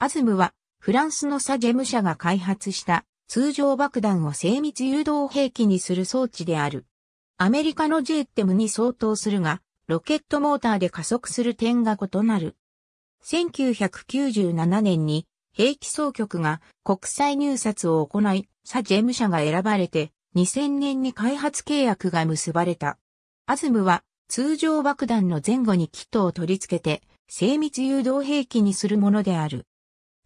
アズムは、フランスのサジェム社が開発した通常爆弾を精密誘導兵器にする装置である。アメリカのジェッテムに相当するが、ロケットモーターで加速する点が異なる。1997年に兵器総局が国際入札を行い、サジェム社が選ばれて2000年に開発契約が結ばれた。アズムは通常爆弾の前後にキットを取り付けて精密誘導兵器にするものである。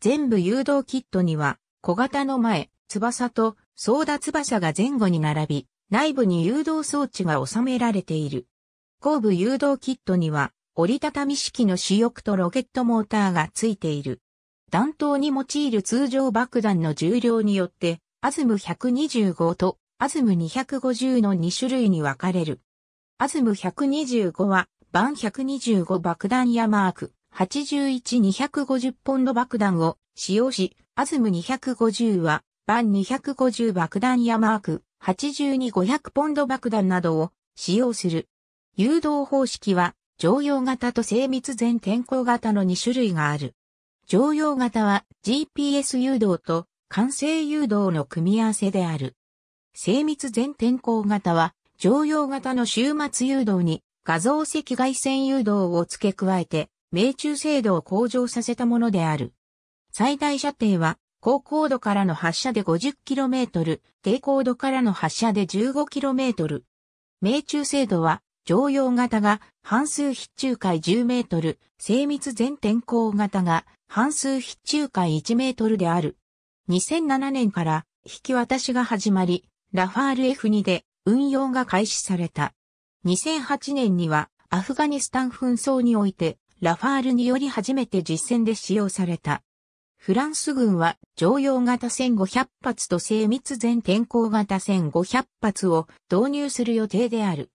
全部誘導キットには、小型の前、翼と操舵翼が前後に並び、内部に誘導装置が収められている。後部誘導キットには、折りたたみ式の主翼とロケットモーターが付いている。弾頭に用いる通常爆弾の重量によって、アズム125とアズム250の2種類に分かれる。アズム125は、バン125爆弾やマーク81-250ポンド爆弾を使用し、アズム250は、バン250爆弾やマーク82-500ポンド爆弾などを使用する。誘導方式は、常用型と精密全天候型の2種類がある。常用型は GPS 誘導と完成誘導の組み合わせである。精密全天候型は常用型の終末誘導に画像赤外線誘導を付け加えて命中精度を向上させたものである。最大射程は、高高度からの発射で 50km、低高度からの発射で 15km。命中精度は、常用型が半数必中回 10m、精密全天候型が半数必中回 1m である。2007年から引き渡しが始まり、ラファール F2 で運用が開始された。2008年にはアフガニスタン紛争においてラファールにより初めて実戦で使用された。フランス軍は常用型1500発と精密全天候型1500発を導入する予定である。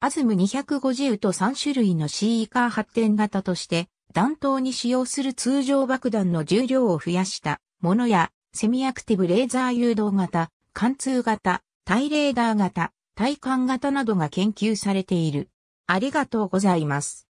アズム250と3種類のシーカー発展型として弾頭に使用する通常爆弾の重量を増やしたものやセミアクティブレーザー誘導型、貫通型、対レーダー型、対艦型などが研究されている。ありがとうございます。